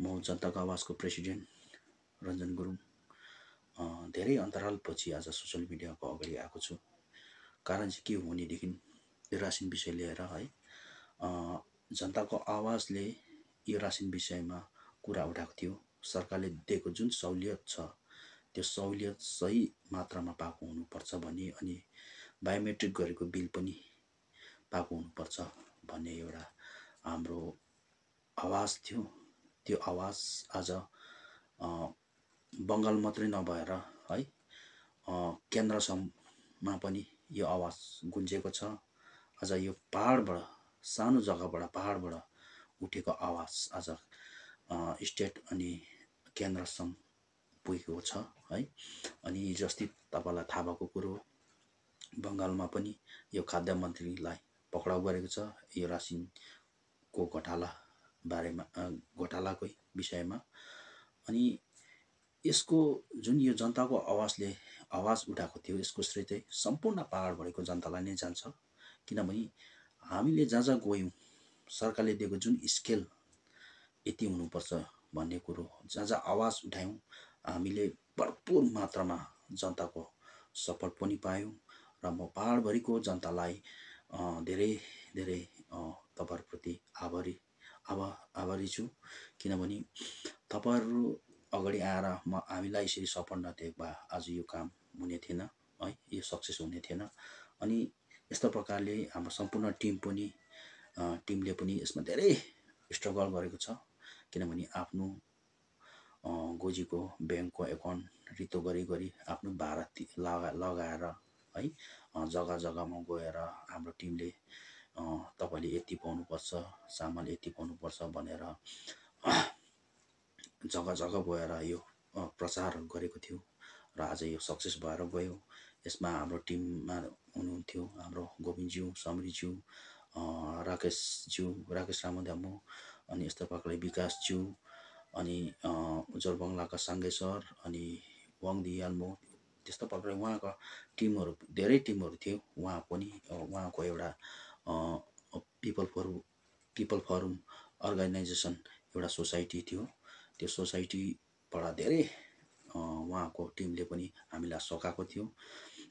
म जनताको आवाजको प्रेसिडेन्ट रञ्जन गुरुङ धेरै अन्तरालपछि आज सोसियल मिडियाको अगाडि आएको छु कारण चाहिँ के हो भनेदेखि यो रासिन विषय लिएर है जनताको आवाजले यो रासिन विषयमा कुरा उठाएको थियो सरकारले दिएको जुन सहुलियत छ त्यो सहुलियत सही मात्रामा पाएको हुनुपर्छ भन्ने अनि बायोमेट्रिक गरेको बिल पनि पाएको हुनुपर्छ भन्ने एउटा हाम्रो आवाज थियो त्यो आवाज आज बङ्गाल मात्रै नभएर है केन्द्रसम्ममा पनि यो आवाज गुन्जेको छ आज यो पाहाडबाट सानो जग्गाबाट पाहाडबाट उठेको आवाज आज स्टेट अनि केन्द्रसम्म पुगेको छ है अनि हिजो अस्ति तपाईँलाई थाहा भएको कुरो बङ्गालमा पनि यो खाद्य मन्त्रीलाई पक्राउ गरेको छ यो रासिनको घोटाला बारेमा घोटालाकै विषयमा अनि यसको जुन यो जनताको आवाजले आवाज उठाएको थियो यसको श्रेय चाहिँ सम्पूर्ण पाहाडभरिको जनतालाई नै जान्छ किनभने हामीले जहाँ जहाँ गयौँ सरकारले दिएको जुन स्केल यति हुनुपर्छ भन्ने कुरो जहाँ जहाँ आवाज उठायौँ हामीले भरपुर मात्रामा जनताको सपोर्ट पनि पायौँ र म पाहाडभरिको जनतालाई धेरै धेरै तपाईँहरूप्रति आभारी आभा आभारी छु किनभने तपाईँहरू अगाडि आएर म हामीलाई यसरी सपोर्ट नदिए भए आज यो काम हुने थिएन है यो सक्सेस हुने थिएन अनि यस्तो प्रकारले हाम्रो सम्पूर्ण टिम पनि टिमले पनि यसमा धेरै स्ट्रगल गरेको छ किनभने आफ्नो गोजीको ब्याङ्कको एकाउन्ट रितो गरी गरी आफ्नो भारत लगा लगाएर है जग्गा जग्गामा गएर हाम्रो टिमले तपाईँले यति पाउनुपर्छ सामान यति पाउनुपर्छ भनेर जग्गा जग्गा गएर यो प्रचारहरू गरेको थियो र आज यो सक्सेस भएर गयो यसमा हाम्रो टिममा हुनुहुन्थ्यो हाम्रो गोविन्दज्यू समरीज्यू राकेशज्यू राकेश रामोदामो अनि यस्तो प्रकारले विकासज्यू अनि उज्जवल बङ्गलाका साङ्गे सर अनि वाङ मो त्यस्तो प्रकारले उहाँका टिमहरू धेरै टिमहरू थियो उहाँ पनि उहाँको एउटा people for people forum organisation एउटा सोसाइटी थियो त्यो सोसाइटीबाट धेरै उहाँको टिमले पनि हामीलाई सघाएको थियो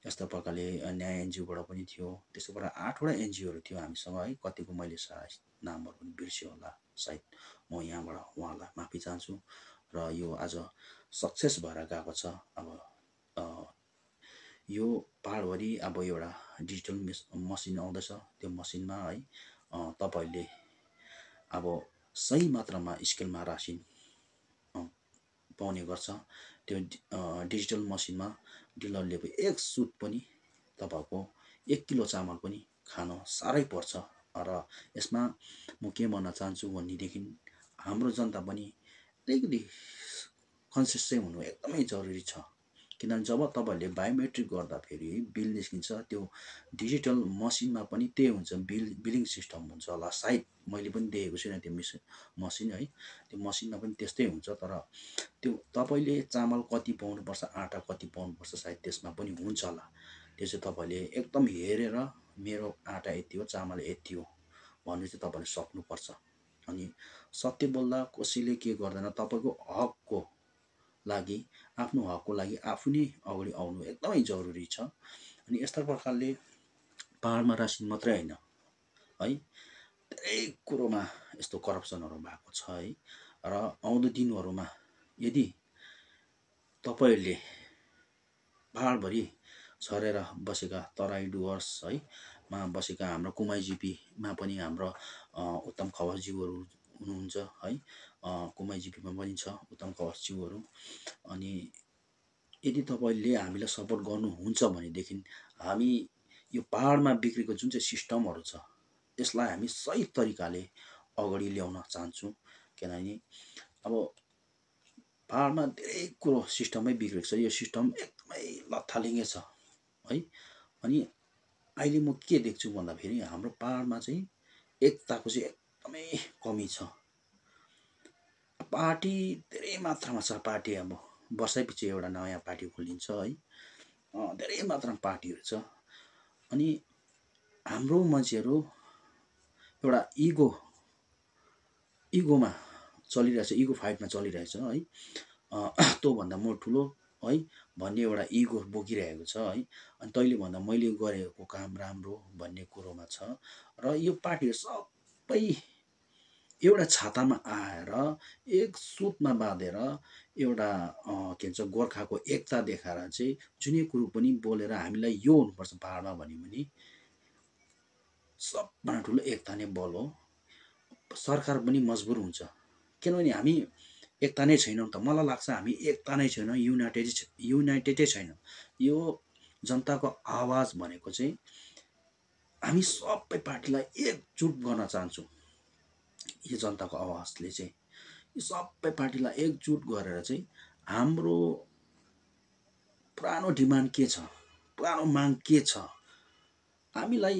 यस्तो प्रकारले न्याय एनजिओबाट पनि थियो त्यस्तो आठवटा एनजिओहरू थियो हामीसँग है कतिको मैले सायद नामहरू पनि बिर्स्यो होला सायद म यहाँबाट उहाँहरूलाई माफी चाहन्छु र यो आज सक्सेस भएर गएको छ अब यो पाहाडभरि अब एउटा डिजिटल मेस मसिन आउँदैछ त्यो मसिनमा है तपाईँहरूले अब सही मात्रामा स्केलमा रासिन पाउने गर्छ त्यो डिजिटल मसिनमा डिलरले एक सुट पनि तपाईँहरूको एक किलो चामल पनि खान साह्रै पर्छ र यसमा म के भन्न चाहन्छु भनेदेखि हाम्रो जनता पनि अलिकति कन्सियस चाहिँ हुनु एकदमै जरुरी छ किनभने जब तपाईँहरूले बायोमेट्रिक गर्दाखेरि बिल निस्किन्छ त्यो डिजिटल मसिनमा पनि त्यही हुन्छ बिल बिलिङ सिस्टम हुन्छ होला सायद मैले पनि देखेको छुइनँ त्यो मिसिन मसिन है त्यो मसिनमा पनि त्यस्तै हुन्छ तर त्यो तपाईँले चामल कति पाउनुपर्छ आँटा कति पाउनुपर्छ सायद त्यसमा पनि हुन्छ होला त्यो चाहिँ तपाईँले एकदम हेरेर मेरो आँटा यति हो चामल यति हो भन्नु चाहिँ तपाईँले सक्नुपर्छ अनि सत्य बोल्दा कसैले के गर्दैन तपाईँको हकको लागि आफ्नो हकको लागि आफू नै अगाडि आउनु एकदमै जरुरी छ अनि यस्ता प्रकारले पाहाडमा रासिन मात्रै होइन है धेरै कुरोमा यस्तो करप्सनहरू भएको छ है र आउँदो दिनहरूमा यदि तपाईँहरूले पाहाडभरि छरेर बसेका तराई डुवर्स है मा बसेका हाम्रो कुमाइजिपीमा पनि हाम्रो उत्तम खवासज्यूहरू हुनुहुन्छ है कुमाइजिपीमा पनि छ उत्तम हर्च्युहरू अनि यदि तपाईँले हामीलाई सपोर्ट गर्नुहुन्छ भनेदेखि हामी यो पाहाडमा बिग्रेको जुन चाहिँ सिस्टमहरू छ यसलाई हामी सही तरिकाले अगाडि ल्याउन चाहन्छौँ किनभने अब पाहाडमा धेरै कुरो सिस्टमै बिग्रेको छ यो सिस्टम एकदमै लथालिङ्गे छ है अनि अहिले म के देख्छु भन्दाखेरि हाम्रो पाहाडमा चाहिँ एकताको चाहिँ एकदमै कमी छ पार्टी धेरै मात्रामा छ पार्टी अब वर्षैपछि एउटा नयाँ पार्टी खोलिन्छ है धेरै मात्रामा पार्टीहरू छ अनि हाम्रो मान्छेहरू एउटा इगो इगोमा चलिरहेछ इगो फाइटमा चलिरहेछ है तँभन्दा म ठुलो है भन्ने एउटा इगो बोकिरहेको छ है अनि तैँले भन्दा मैले गरेको काम राम्रो भन्ने कुरोमा छ र यो पार्टीहरू सबै एउटा छातामा आएर एक सुतमा बाँधेर एउटा के भन्छ गोर्खाको एकता देखाएर चाहिँ जुनै कुरो पनि बोलेर हामीलाई यो हुनुपर्छ पाहाडमा भन्यो भने सबभन्दा ठुलो एकता नै बल हो सरकार पनि मजबुर हुन्छ किनभने हामी एकता नै छैनौँ त मलाई लाग्छ हामी एकता नै छैनौँ युनाइटेड युनाइटेडै छैनौँ यो जनताको आवाज भनेको चाहिँ हामी सबै पार्टीलाई एकजुट गर्न चाहन्छौँ यो जनताको आवाजले चाहिँ यो सबै पार्टीलाई एकजुट गरेर चाहिँ हाम्रो पुरानो डिमान्ड के छ पुरानो माग के छ हामीलाई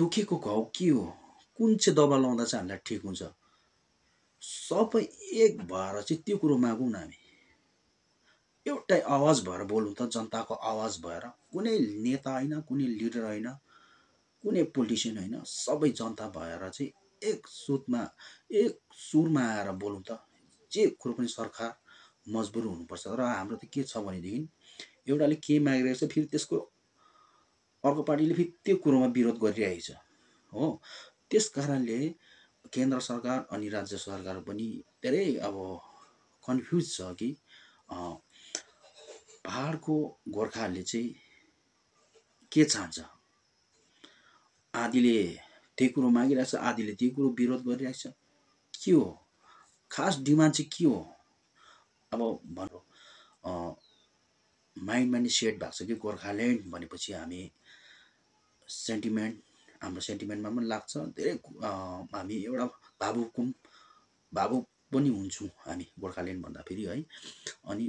दुखेको घाउ के हो कुन चाहिँ दबा लाउँदा चाहिँ हामीलाई ठिक हुन्छ सबै एक भएर चाहिँ त्यो कुरो मागौँ न हामी एउटै आवाज भएर बोलौँ त जनताको आवाज भएर कुनै नेता होइन कुनै लिडर होइन कुनै पोलिटिसियन होइन सबै जनता भएर चाहिँ एक सुतमा एक सुरमा आएर बोलौँ त जे कुरो पनि सरकार मजबुर हुनुपर्छ र हाम्रो त के छ भनेदेखि एउटाले के मागिरहेको छ फेरि त्यसको अर्को पार्टीले फेरि त्यो कुरोमा विरोध गरिरहेको छ हो त्यस कारणले केन्द्र सरकार अनि राज्य सरकार पनि धेरै अब कन्फ्युज छ कि पाहाडको गोर्खाहरूले चाहिँ के चाहन्छ आदिले त्यही कुरो मागिरहेको छ आदिले त्यही कुरो विरोध गरिरहेको छ के हो खास डिमान्ड चाहिँ के हो अब भनौँ माइन्डमा नि सेट भएको छ कि गोर्खाल्यान्ड भनेपछि हामी सेन्टिमेन्ट हाम्रो सेन्टिमेन्टमा पनि लाग्छ धेरै हामी एउटा भावुक भावुक पनि हुन्छौँ हामी गोर्खाल्यान्ड फेरि है अनि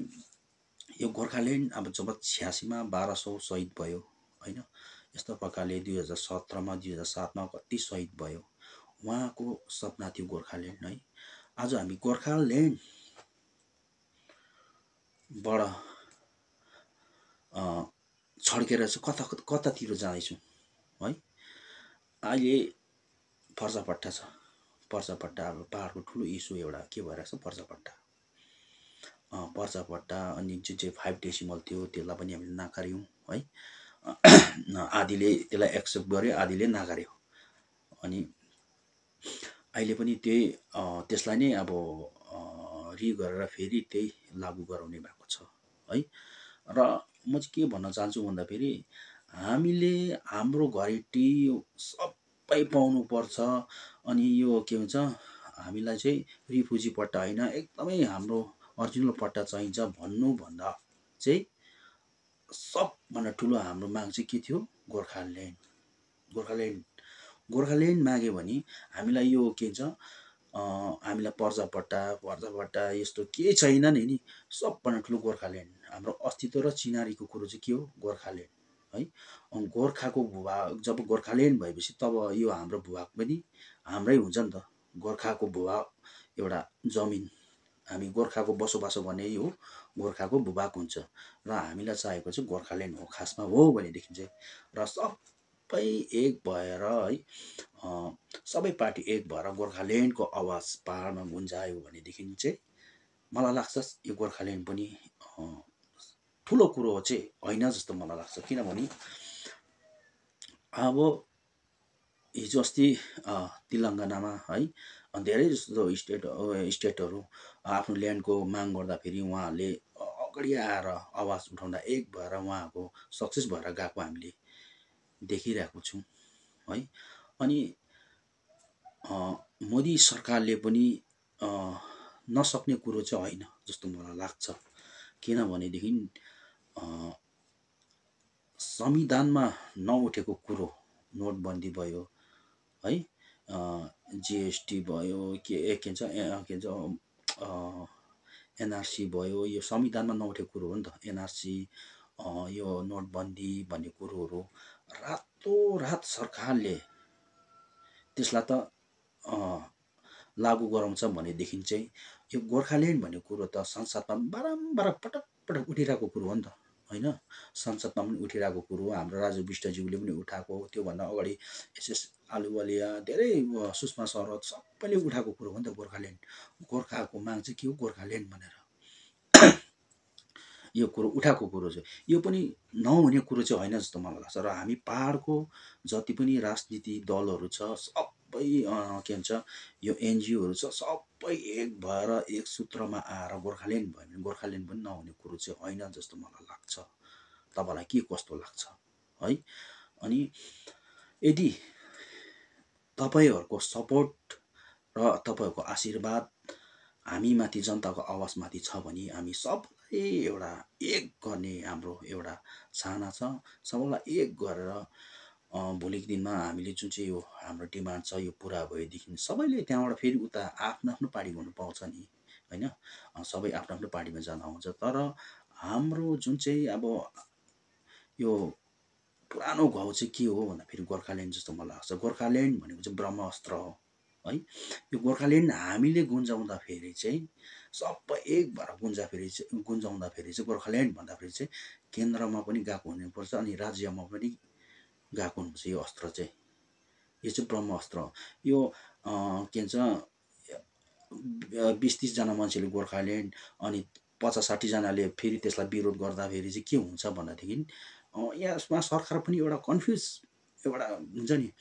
यो गोर्खाल्यान्ड अब जब छ्यासीमा बाह्र सौ सहिद भयो होइन यस्तो प्रकारले दुई हजार सत्रमा दुई हजार सातमा कति सहिद भयो उहाँको सपना थियो गोर्खाल्यान्ड है आज हामी गोर्खाल्यान्डबाट छड्केर चाहिँ कता कतातिर जाँदैछौँ है अहिले पर्जापट्टा छ पर्जापट्टा अब पाहाडको ठुलो इस्यु एउटा के भइरहेको छ पर्जापट्टा पर्जापट्टा अनि जुन चाहिँ फाइभ डेसिमल थियो त्यसलाई पनि हामीले नाकार्यौँ है आदिले त्यसलाई एक्सेप्ट गर्यो आदिले नगार्यो अनि अहिले पनि त्यही त्यसलाई नै अब रि गरेर फेरि त्यही लागु गराउने भएको छ है र म चाहिँ के भन्न चाहन्छु भन्दाखेरि हामीले हाम्रो घरेटी सबै पाउनुपर्छ अनि यो के भन्छ हामीलाई चाहिँ रिफ्युजी पट्टा होइन एकदमै हाम्रो अरिजिनल पट्टा चाहिन्छ भन्नुभन्दा चाहिँ सबभन्दा ठुलो हाम्रो माग चाहिँ के थियो गोर्खाल्यान्ड गोर्खाल्यान्ड गोर्खाल्यान्ड माग्यो भने हामीलाई यो के भन्छ हामीलाई पर्जापट्टा पर्जापट्टा यस्तो केही छैन नि सबभन्दा ठुलो गोर्खाल्यान्ड हाम्रो अस्तित्व र चिनारीको कुरो चाहिँ के हो गोर्खाल्यान्ड है अनि गोर्खाको भूभाग जब गोर्खाल्यान्ड भएपछि तब यो हाम्रो भूभाग पनि हाम्रै हुन्छ नि त गोर्खाको भूभाग एउटा जमिन हामी गोर्खाको बसोबासो भने हो गोर्खाको भूभाग हुन्छ र हामीलाई चाहेको चाहिँ गोर्खाल्यान्ड हो खासमा हो भनेदेखि चाहिँ र सबै एक भएर है सबै पार्टी एक भएर गोर्खाल्यान्डको आवाज पाहाडमा गुन्जायो भनेदेखि चाहिँ मलाई लाग्छ यो गोर्खाल्यान्ड पनि ठुलो कुरो चाहिँ होइन जस्तो मलाई लाग्छ किनभने अब हिजो अस्ति तेलङ्गानामा है धेरै जस्तो स्टेट स्टेटहरू आफ्नो ल्यान्डको माग गर्दाखेरि उहाँहरूले अगाडि आएर आवाज उठाउँदा एक भएर उहाँहरूको सक्सेस भएर गएको हामीले देखिरहेको छौँ है अनि मोदी सरकारले पनि नसक्ने कुरो चाहिँ होइन जस्तो मलाई लाग्छ किनभनेदेखि संविधानमा नउठेको कुरो नोटबन्दी भयो है जिएसटी भयो के के भन्छ के भन्छ एनआरसी भयो यो संविधानमा नउठेको कुरो हो नि त एनआरसी यो नोटबन्दी भन्ने कुरोहरू रातो रात सरकारले त्यसलाई त लागु गराउँछ भनेदेखि चाहिँ यो गोर्खाल्यान्ड भन्ने कुरो त संसदमा बारम्बार पटक पटक उठिरहेको कुरो हो नि त होइन संसदमा पनि उठिरहेको कुरो हाम्रो राजु विष्टज्यूले पनि उठाएको त्योभन्दा अगाडि एसएस आलुवालिया धेरै सुषमा शरद सबैले उठाएको कुरो हो नि त गोर्खाल्यान्ड गोर्खाको माग चाहिँ के हो गोर्खाल्यान्ड भनेर यो कुरो उठाएको कुरो चाहिँ यो पनि नहुने कुरो चाहिँ होइन जस्तो मलाई लाग्छ र हामी पाहाडको जति पनि राजनीति दलहरू छ सबै के भन्छ यो एनजिओहरू छ सब सबै एक भएर एक सूत्रमा आएर गोर्खाल्यान्ड भयो भने गोर्खाल्यान्ड पनि नहुने कुरो चाहिँ होइन जस्तो मलाई लाग्छ तपाईँलाई के कस्तो लाग्छ है अनि यदि तपाईँहरूको सपोर्ट र तपाईँहरूको आशीर्वाद हामीमाथि जनताको आवाजमाथि छ भने हामी सबै एउटा एक गर्ने हाम्रो एउटा चाहना छ सबैलाई एक गरेर भोलिको दिनमा हामीले जुन चाहिँ यो हाम्रो डिमान्ड छ यो पुरा भएदेखि सबैले त्यहाँबाट फेरि उता आफ्नो आफ्नो पार्टी हुनु पाउँछ नि होइन सबै आफ्नो आफ्नो पार्टीमा जान आउँछ तर हाम्रो जुन चाहिँ अब यो पुरानो घाउ चाहिँ के हो भन्दाखेरि गोर्खाल्यान्ड जस्तो मलाई लाग्छ गोर्खाल्यान्ड भनेको चाहिँ ब्रह्मास्त्र हो है यो गोर्खाल्यान्ड हामीले गुन्जाउँदाखेरि चाहिँ सबै एक भएर गुन्जाखेरि चाहिँ गुन्जाउँदाखेरि चाहिँ गोर्खाल्यान्ड भन्दाखेरि चाहिँ केन्द्रमा पनि गएको हुनुपर्छ अनि राज्यमा पनि गएको हुन्छ यो अस्त्र चाहिँ यो चाहिँ ब्रह्म अस्त्र हो यो के भन्छ बिस तिसजना मान्छेले गोर्खाल्यान्ड अनि पचास साठीजनाले फेरि त्यसलाई विरोध गर्दाखेरि चाहिँ के हुन्छ भन्दादेखि यसमा सरकार पनि एउटा कन्फ्युज एउटा हुन्छ नि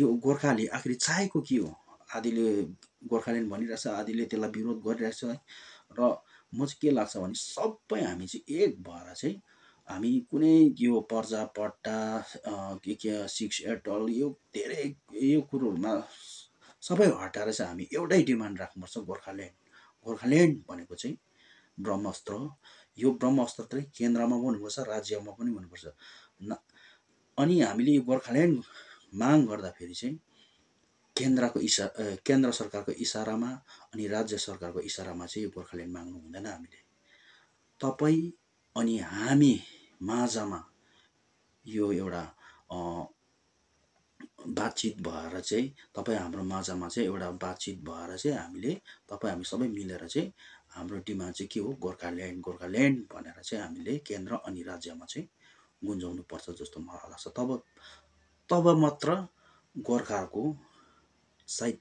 यो गोर्खाले आखिर चाहेको के हो आदिले गोर्खाल्यान्ड भनिरहेछ आदिले त्यसलाई विरोध गरिरहेछ है र म चाहिँ के लाग्छ भने सबै हामी चाहिँ एक भएर चाहिँ हामी कुनै यो पर्जा पट्टा के के सिक्स एटल यो धेरै यो कुरोहरूमा सबै हटाएर चाहिँ हामी एउटै डिमान्ड राख्नुपर्छ गोर्खाल्यान्ड गोर्खाल्यान्ड भनेको चाहिँ ब्रह्मास्त्र यो ब्रह्मास्त्र चाहिँ केन्द्रमा पनि हुनुपर्छ राज्यमा पनि हुनुपर्छ न अनि हामीले यो गोर्खाल्यान्ड माग गर्दाखेरि चाहिँ केन्द्रको इसा केन्द्र सरकारको इसारामा अनि राज्य सरकारको इसारामा चाहिँ यो गोर्खाल्यान्ड माग्नु हुँदैन हामीले तपाईँ अनि हामी माझमा यो एउटा बातचित भएर चाहिँ तपाईँ हाम्रो माझमा चाहिँ एउटा बातचित भएर चाहिँ हामीले तपाईँ हामी सबै मिलेर चाहिँ हाम्रो डिमान्ड चाहिँ के हो गोर्खाल्यान्ड गोर्खाल्यान्ड भनेर चाहिँ हामीले केन्द्र अनि राज्यमा चाहिँ गुन्जाउनु पर्छ जस्तो मलाई लाग्छ तब तब मात्र गोर्खाहरूको सायद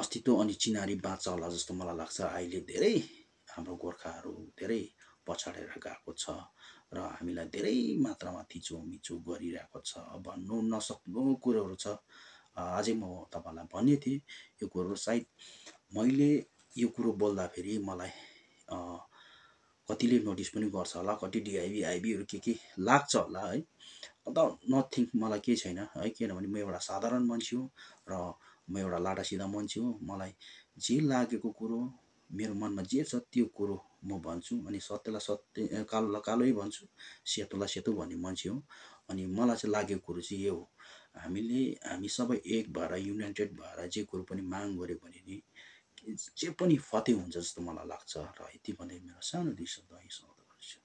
अस्तित्व अनि चिनारी बाँच्छ होला जस्तो मलाई लाग्छ अहिले धेरै हाम्रो गोर्खाहरू धेरै पछाडेर गएको छ र हामीलाई धेरै मात्रामा थिचोमिचो गरिरहेको छ भन्नु नसक्नु कुरोहरू छ अझै म तपाईँलाई भन्ने थिएँ यो कुरोहरू सायद मैले यो कुरो बोल्दाखेरि मलाई कतिले नोटिस पनि गर्छ होला कति डिआइबी आइबीहरू के के लाग्छ होला है अन्त नथिङ मलाई केही छैन है किनभने म एउटा साधारण मान्छे हो र म एउटा लाटासिधा मान्छे हो मलाई जे लागेको कुरो मेरो मनमा जे छ त्यो कुरो म भन्छु अनि सत्यलाई सत्य कालोलाई कालै भन्छु सेतोलाई सेतो भन्ने मान्छे हो अनि मलाई चाहिँ लागेको कुरो चाहिँ यो हो हामीले हामी सबै एक भएर युनाइटेड भएर जे कुरो पनि माग गऱ्यो भने नि जे पनि फतेह हुन्छ जस्तो मलाई लाग्छ र यति भन्दै मेरो सानो दिशा दही समाप्त गर्छु